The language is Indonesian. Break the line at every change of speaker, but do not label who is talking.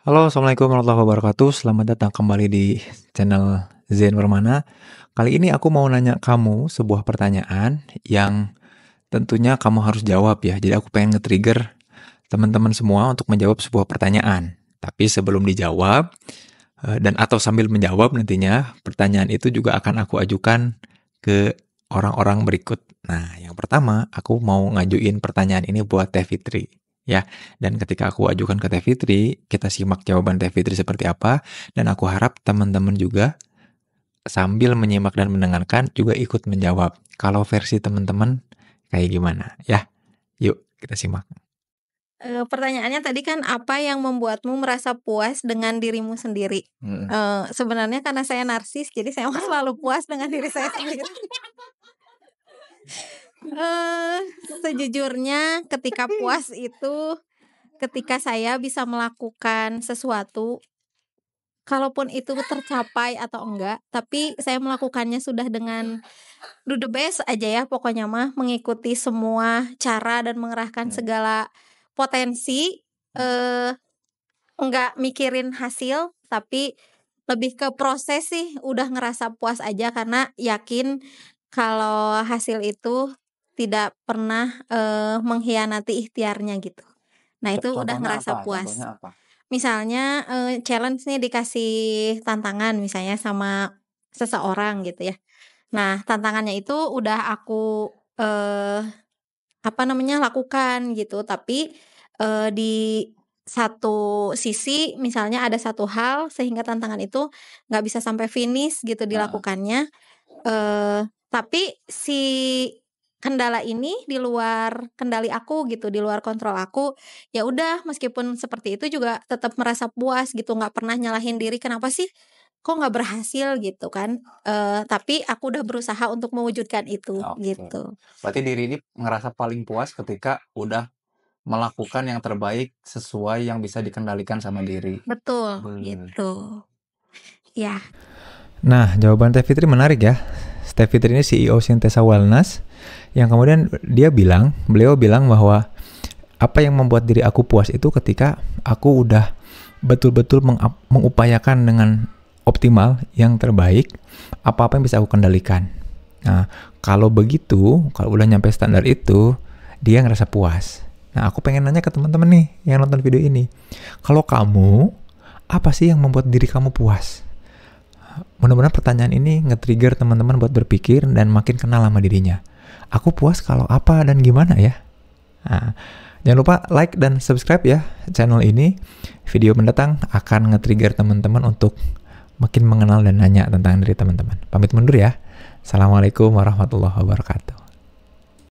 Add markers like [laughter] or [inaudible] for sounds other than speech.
Halo, Assalamualaikum warahmatullahi wabarakatuh. Selamat datang kembali di channel Zen Permana. Kali ini aku mau nanya kamu sebuah pertanyaan yang tentunya kamu harus jawab ya. Jadi aku pengen nge-trigger teman-teman semua untuk menjawab sebuah pertanyaan. Tapi sebelum dijawab eh, dan atau sambil menjawab nantinya, pertanyaan itu juga akan aku ajukan ke orang-orang berikut. Nah, yang pertama aku mau ngajuin pertanyaan ini buat Teh Fitri ya. Dan ketika aku ajukan ke Teh Fitri, kita simak jawaban Teh Fitri seperti apa dan aku harap teman-teman juga sambil menyimak dan mendengarkan juga ikut menjawab kalau versi teman-teman kayak gimana ya. Yuk, kita simak.
E, pertanyaannya tadi kan apa yang membuatmu merasa puas dengan dirimu sendiri? Hmm. E, sebenarnya karena saya narsis, jadi saya [laughs] selalu puas dengan diri saya sendiri. [laughs] e, sejujurnya ketika [laughs] puas itu ketika saya bisa melakukan sesuatu kalaupun itu tercapai atau enggak tapi saya melakukannya sudah dengan do the best aja ya pokoknya mah mengikuti semua cara dan mengerahkan iya. segala potensi hmm. eh enggak mikirin hasil tapi lebih ke proses sih udah ngerasa puas aja karena yakin kalau hasil itu tidak pernah uh, mengkhianati ikhtiarnya gitu. Nah itu udah ngerasa apa? puas. apa? Misalnya uh, challenge nih dikasih tantangan misalnya sama seseorang gitu ya. Nah tantangannya itu udah aku uh, apa namanya lakukan gitu tapi uh, di satu sisi misalnya ada satu hal sehingga tantangan itu nggak bisa sampai finish gitu nah. dilakukannya, uh, tapi si kendala ini di luar kendali aku gitu, di luar kontrol aku. Ya udah, meskipun seperti itu juga tetap merasa puas gitu, nggak pernah nyalahin diri. Kenapa sih? Kok nggak berhasil gitu kan? uh, tapi aku udah berusaha untuk mewujudkan itu okay. gitu.
Berarti diri ini ngerasa paling puas ketika udah melakukan yang terbaik sesuai yang bisa dikendalikan sama diri. Betul, Bener. gitu. Ya. Nah, jawaban Teh Fitri menarik ya Steph Fitri ini CEO Sintesa Wellness yang kemudian dia bilang, beliau bilang bahwa apa yang membuat diri aku puas itu ketika aku udah betul-betul mengupayakan dengan optimal yang terbaik apa-apa yang bisa aku kendalikan. Nah, kalau begitu, kalau udah nyampe standar itu, dia ngerasa puas. Nah, aku pengen nanya ke teman-teman nih yang nonton video ini. Kalau kamu, apa sih yang membuat diri kamu puas? mudah-mudahan pertanyaan ini nge-trigger teman-teman buat berpikir dan makin kenal sama dirinya. Aku puas kalau apa dan gimana ya? Nah, jangan lupa like dan subscribe ya channel ini. Video mendatang akan nge-trigger teman-teman untuk makin mengenal dan nanya tentang diri teman-teman. Pamit mundur ya. Assalamualaikum warahmatullahi wabarakatuh.